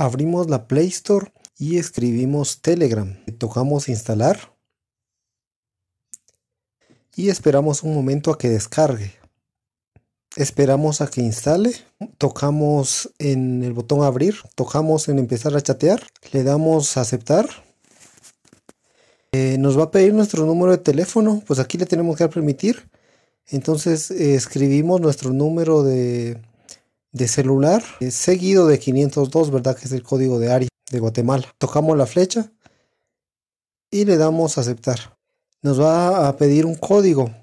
abrimos la Play Store y escribimos Telegram. Tocamos instalar y esperamos un momento a que descargue. Esperamos a que instale, tocamos en el botón abrir, tocamos en empezar a chatear, le damos a aceptar. Eh, nos va a pedir nuestro número de teléfono, pues aquí le tenemos que permitir. Entonces eh, escribimos nuestro número de de celular, eh, seguido de 502, ¿verdad? Que es el código de área de Guatemala. Tocamos la flecha y le damos aceptar. Nos va a pedir un código.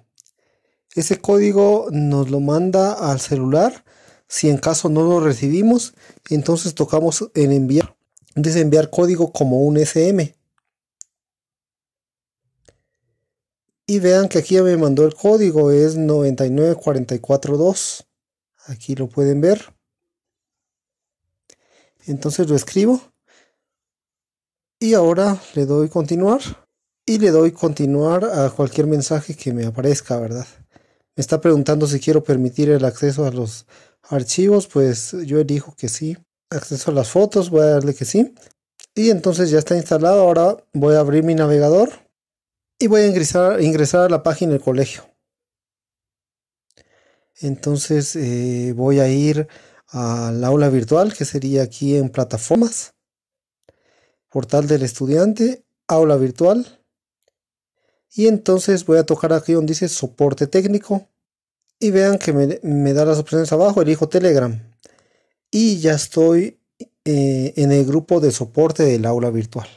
Ese código nos lo manda al celular. Si en caso no lo recibimos, entonces tocamos en enviar. desenviar enviar código como un SM. Y vean que aquí ya me mandó el código, es 99442. Aquí lo pueden ver. Entonces lo escribo. Y ahora le doy continuar. Y le doy continuar a cualquier mensaje que me aparezca, ¿verdad? Me está preguntando si quiero permitir el acceso a los archivos. Pues yo elijo que sí. Acceso a las fotos, voy a darle que sí. Y entonces ya está instalado. Ahora voy a abrir mi navegador. Y voy a ingresar, ingresar a la página del colegio. Entonces eh, voy a ir al aula virtual que sería aquí en plataformas, portal del estudiante, aula virtual. Y entonces voy a tocar aquí donde dice soporte técnico. Y vean que me, da las opciones abajo, elijo Telegram. Y ya estoy eh, en el grupo de soporte del aula virtual.